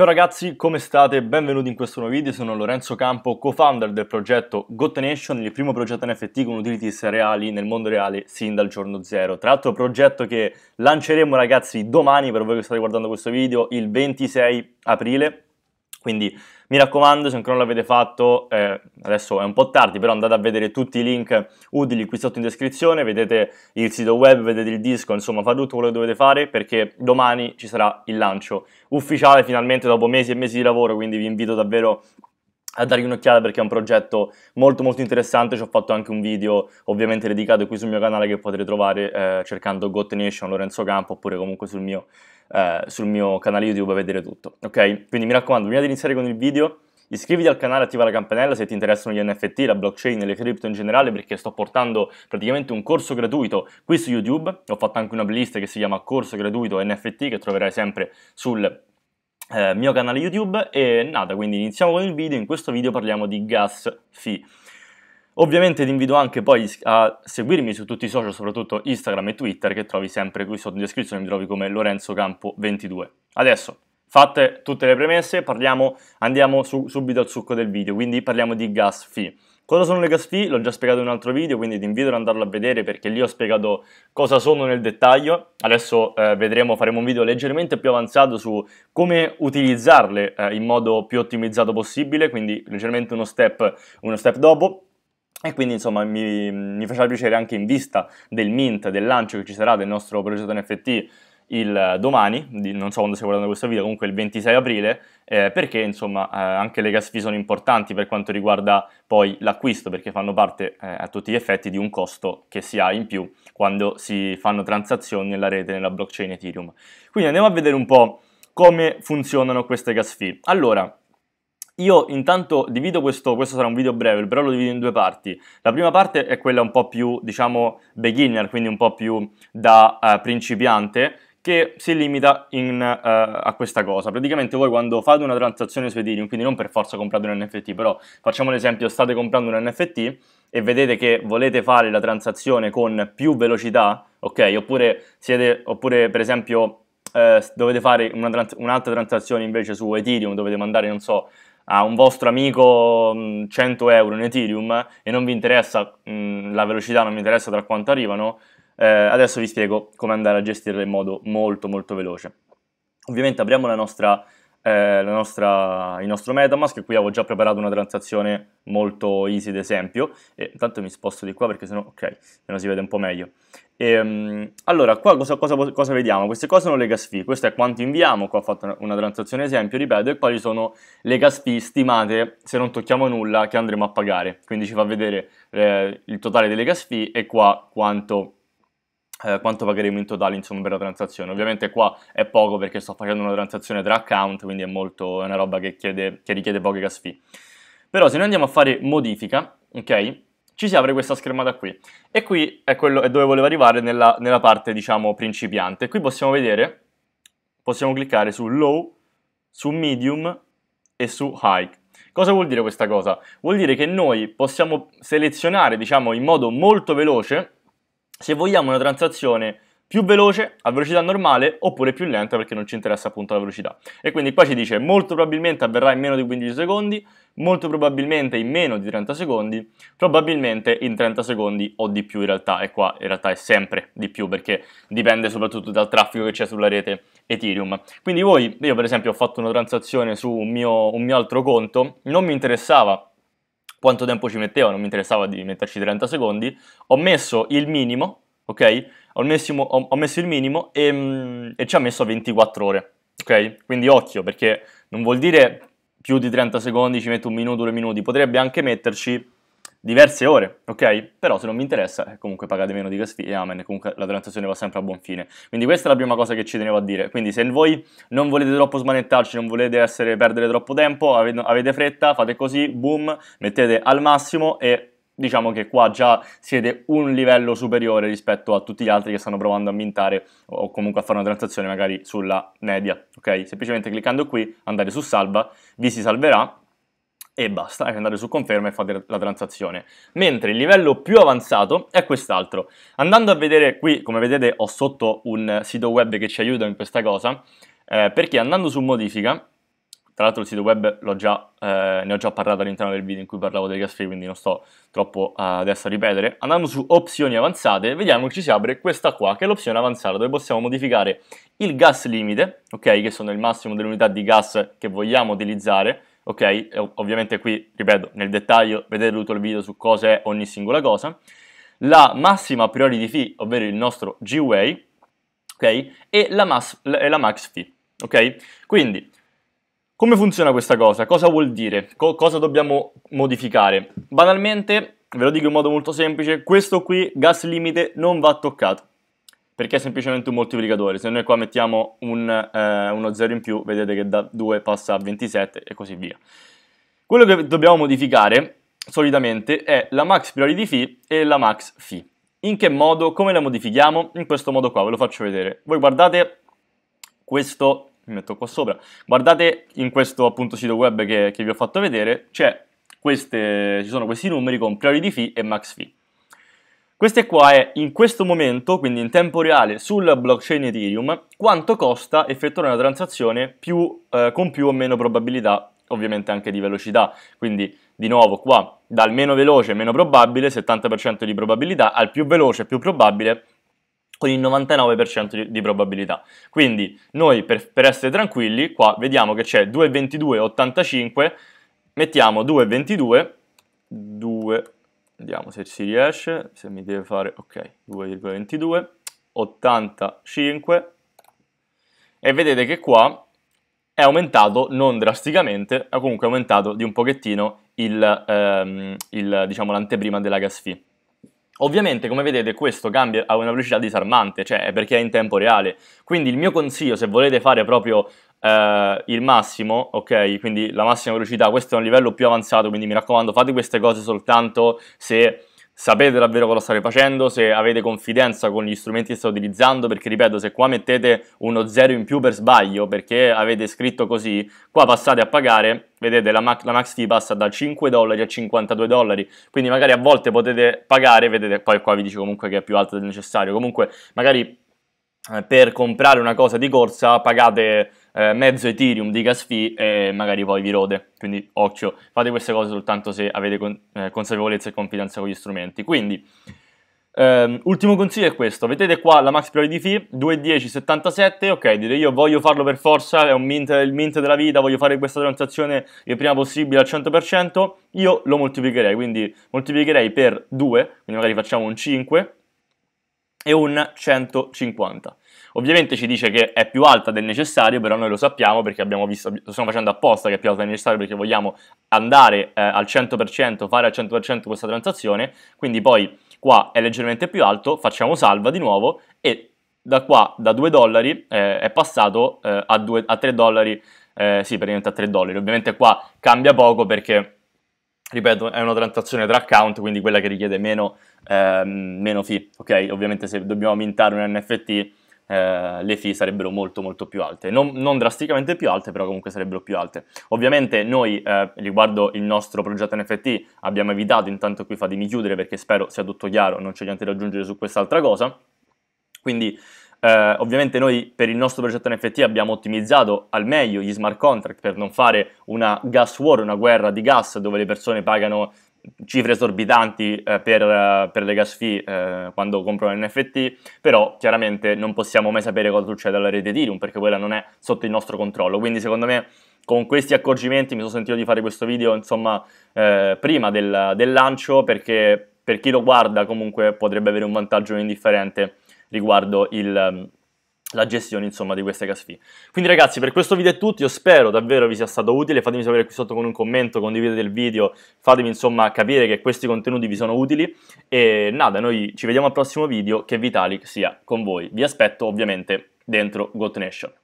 Ciao ragazzi, come state? Benvenuti in questo nuovo video, sono Lorenzo Campo, co-founder del progetto Gotenation, il primo progetto NFT con utilities reali nel mondo reale sin dal giorno zero. Tra l'altro progetto che lanceremo ragazzi domani, per voi che state guardando questo video, il 26 aprile, quindi mi raccomando, se ancora non l'avete fatto, eh, adesso è un po' tardi, però andate a vedere tutti i link utili qui sotto in descrizione, vedete il sito web, vedete il disco, insomma fate tutto quello che dovete fare perché domani ci sarà il lancio ufficiale finalmente dopo mesi e mesi di lavoro, quindi vi invito davvero a dargli un'occhiata perché è un progetto molto molto interessante, ci ho fatto anche un video ovviamente dedicato qui sul mio canale che potrete trovare eh, cercando Got Nation Lorenzo Campo oppure comunque sul mio eh, sul mio canale YouTube a vedere tutto, ok? Quindi mi raccomando, prima di iniziare con il video, Iscriviti al canale, attiva la campanella se ti interessano gli NFT, la blockchain e le cripto in generale perché sto portando praticamente un corso gratuito qui su YouTube. Ho fatto anche una playlist che si chiama Corso gratuito NFT che troverai sempre sul eh, mio canale YouTube e nada, quindi iniziamo con il video. In questo video parliamo di gas fee. Ovviamente ti invito anche poi a seguirmi su tutti i social, soprattutto Instagram e Twitter, che trovi sempre qui sotto in descrizione, mi trovi come Lorenzo Campo 22. Adesso, fatte tutte le premesse, parliamo, andiamo su, subito al succo del video, quindi parliamo di gas fee. Cosa sono le gas fee? L'ho già spiegato in un altro video, quindi ti invito ad andarlo a vedere perché lì ho spiegato cosa sono nel dettaglio. Adesso eh, vedremo, faremo un video leggermente più avanzato su come utilizzarle eh, in modo più ottimizzato possibile, quindi leggermente uno step, uno step dopo. E quindi insomma mi, mi faceva piacere anche in vista del mint, del lancio che ci sarà del nostro progetto NFT il eh, domani, non so quando stai guardando questo video, comunque il 26 aprile, eh, perché insomma eh, anche le gas fee sono importanti per quanto riguarda poi l'acquisto, perché fanno parte eh, a tutti gli effetti di un costo che si ha in più quando si fanno transazioni nella rete, nella blockchain Ethereum. Quindi andiamo a vedere un po' come funzionano queste gas fee. Allora, io intanto divido questo, questo sarà un video breve, però lo divido in due parti. La prima parte è quella un po' più, diciamo, beginner, quindi un po' più da eh, principiante, che si limita in, uh, a questa cosa. Praticamente voi quando fate una transazione su Ethereum, quindi non per forza comprate un NFT, però facciamo l'esempio, state comprando un NFT e vedete che volete fare la transazione con più velocità, ok? Oppure, siete, oppure per esempio eh, dovete fare una trans- un'altra transazione invece su Ethereum, dovete mandare, non so, a un vostro amico 100 mm, euro in Ethereum e non vi interessa mh, mm, la velocità, non vi interessa tra quanto arrivano, eh, adesso vi spiego come andare a gestirle in modo molto molto veloce. Ovviamente apriamo la nostra, eh, la nostra, il nostro Metamask, qui avevo già preparato una transazione molto easy ad esempio, e intanto mi sposto di qua perché sennò, ok, se si vede un po' meglio. E, ehm, allora, qua cosa, cosa, cosa, vediamo? Queste cose sono le gas fee, questo è quanto inviamo, qua ho fatto una transazione esempio, ripeto, e qua sono le gas fee stimate, se non tocchiamo nulla, che andremo a pagare. Quindi ci fa vedere eh, il totale delle gas fee e qua quanto, eh, quanto pagheremo in totale insomma, per la transazione. Ovviamente qua è poco perché sto facendo una transazione tra account, quindi è, molto, è una roba che, chiede, che richiede poche gas fee. Però se noi andiamo a fare modifica, ok? ci si apre questa schermata qui. E qui è, quello, è dove volevo arrivare nella, nella parte, diciamo, principiante. Qui possiamo vedere, possiamo cliccare su Low, su Medium e su High. Cosa vuol dire questa cosa? Vuol dire che noi possiamo selezionare, diciamo, in modo molto veloce, se vogliamo una transazione più veloce a velocità normale oppure più lenta perché non ci interessa appunto la velocità. E quindi qua ci dice molto probabilmente avverrà in meno di 15 secondi, molto probabilmente in meno di 30 secondi, probabilmente in 30 secondi o di più in realtà, e qua in realtà è sempre di più perché dipende soprattutto dal traffico che c'è sulla rete Ethereum. Quindi voi, io per esempio ho fatto una transazione su un mio, un mio altro conto, non mi interessava quanto tempo ci metteva, non mi interessava di metterci 30 secondi, ho messo il minimo, ok? Ho, messimo, ho messo, il minimo e, mm, e ci ha messo 24 ore, ok? Quindi occhio perché non vuol dire più di 30 secondi, ci metto un minuto, due minuti, potrebbe anche metterci diverse ore, ok? Però se non mi interessa, eh, comunque pagate meno di gas fee e amen, comunque la transazione va sempre a buon fine. Quindi questa è la prima cosa che ci tenevo a dire. Quindi se voi non volete troppo smanettarci, non volete essere, perdere troppo tempo, avete, avete fretta, fate così, boom, mettete al massimo e diciamo che qua già siete un livello superiore rispetto a tutti gli altri che stanno provando a mintare o comunque a fare una transazione magari sulla media, ok? Semplicemente cliccando qui, andare su salva, vi si salverà e basta, andate su conferma e fate la transazione. Mentre il livello più avanzato è quest'altro. Andando a vedere qui, come vedete ho sotto un sito web che ci aiuta in questa cosa, eh, perché andando su modifica tra l'altro il sito web già, eh, ne ho già parlato all'interno del video in cui parlavo dei gas free, quindi non sto troppo adesso a ripetere. Andando su opzioni avanzate, vediamo che ci si apre questa qua, che è l'opzione avanzata, dove possiamo modificare il gas limite, ok, che sono il massimo delle unità di gas che vogliamo utilizzare, ok, e ovviamente qui, ripeto, nel dettaglio vedete tutto il video su cosa è ogni singola cosa, la massima priority fee, ovvero il nostro G-Way, ok, e la, mass, la max fee, ok, quindi come funziona questa cosa? Cosa vuol dire? Co- cosa dobbiamo modificare? Banalmente, ve lo dico in modo molto semplice, questo qui, gas limite, non va toccato, perché è semplicemente un moltiplicatore. Se noi qua mettiamo un, eh, uno 0 in più, vedete che da 2 passa a 27 e così via. Quello che dobbiamo modificare, solitamente, è la max priority fee e la max fee. In che modo? Come la modifichiamo? In questo modo qua, ve lo faccio vedere. Voi guardate questo mi metto qua sopra, guardate in questo appunto sito web che, che vi ho fatto vedere, queste, ci sono questi numeri con priority fee e max fee. Queste qua è in questo momento, quindi in tempo reale, sul blockchain Ethereum, quanto costa effettuare una transazione più, eh, con più o meno probabilità, ovviamente anche di velocità. Quindi, di nuovo, qua, dal meno veloce, meno probabile, 70% di probabilità, al più veloce, più probabile, con il 99% di, probabilità. Quindi noi per, per essere tranquilli, qua vediamo che c'è 2,22,85, mettiamo 2,22, 2, vediamo se si riesce, se mi deve fare, ok, 2,22, 85, e vedete che qua è aumentato non drasticamente, ma comunque è aumentato di un pochettino il, ehm, il diciamo, l'anteprima della gas fee. Ovviamente, come vedete, questo cambia a una velocità disarmante, cioè è perché è in tempo reale. Quindi il mio consiglio, se volete fare proprio eh, il massimo, ok, quindi la massima velocità, questo è un livello più avanzato, quindi mi raccomando, fate queste cose soltanto se sapete davvero cosa state facendo, se avete confidenza con gli strumenti che state utilizzando, perché ripeto, se qua mettete uno zero in più per sbaglio, perché avete scritto così, qua passate a pagare, vedete la, Max, la Max T passa da 5 dollari a 52 dollari, quindi magari a volte potete pagare, vedete, poi qua vi dice comunque che è più alto del necessario, comunque magari eh, per comprare una cosa di corsa pagate eh, mezzo Ethereum di gas fee e magari poi vi rode. Quindi occhio, fate queste cose soltanto se avete con, eh, consapevolezza e confidenza con gli strumenti. Quindi, ehm, ultimo consiglio è questo. Vedete qua la max priority fee, 2.10.77, ok, dite io voglio farlo per forza, è un mint, il mint della vita, voglio fare questa transazione il prima possibile al 100%, io lo moltiplicherei, quindi moltiplicherei per 2, quindi magari facciamo un 5, e un 150. Ovviamente ci dice che è più alta del necessario, però noi lo sappiamo perché abbiamo visto, lo stiamo facendo apposta che è più alta del necessario perché vogliamo andare eh, al 100%, fare al 100% questa transazione, quindi poi qua è leggermente più alto, facciamo salva di nuovo e da qua, da 2 dollari, eh, è passato eh, a, 2, a 3 dollari, eh, sì, praticamente a 3 dollari. Ovviamente qua cambia poco perché ripeto, è una transazione tra account, quindi quella che richiede meno, ehm, meno fee, ok? Ovviamente se dobbiamo mintare un NFT eh, le fee sarebbero molto molto più alte, non, non, drasticamente più alte, però comunque sarebbero più alte. Ovviamente noi eh, riguardo il nostro progetto NFT abbiamo evitato, intanto qui fatemi chiudere perché spero sia tutto chiaro, non c'è niente da aggiungere su quest'altra cosa, quindi eh, ovviamente noi per il nostro progetto NFT abbiamo ottimizzato al meglio gli smart contract per non fare una gas war, una guerra di gas dove le persone pagano cifre esorbitanti eh, per, eh, per, le gas fee eh, quando comprano NFT, però chiaramente non possiamo mai sapere cosa succede alla rete Ethereum perché quella non è sotto il nostro controllo, quindi secondo me con questi accorgimenti mi sono sentito di fare questo video insomma eh, prima del, del lancio perché per chi lo guarda comunque potrebbe avere un vantaggio indifferente riguardo il, ehm, la gestione insomma di queste gas fee. Quindi ragazzi per questo video è tutto, io spero davvero vi sia stato utile, fatemi sapere qui sotto con un commento, condividete il video, fatemi insomma capire che questi contenuti vi sono utili e nada, noi ci vediamo al prossimo video, che Vitalik sia con voi, vi aspetto ovviamente dentro GoatNation.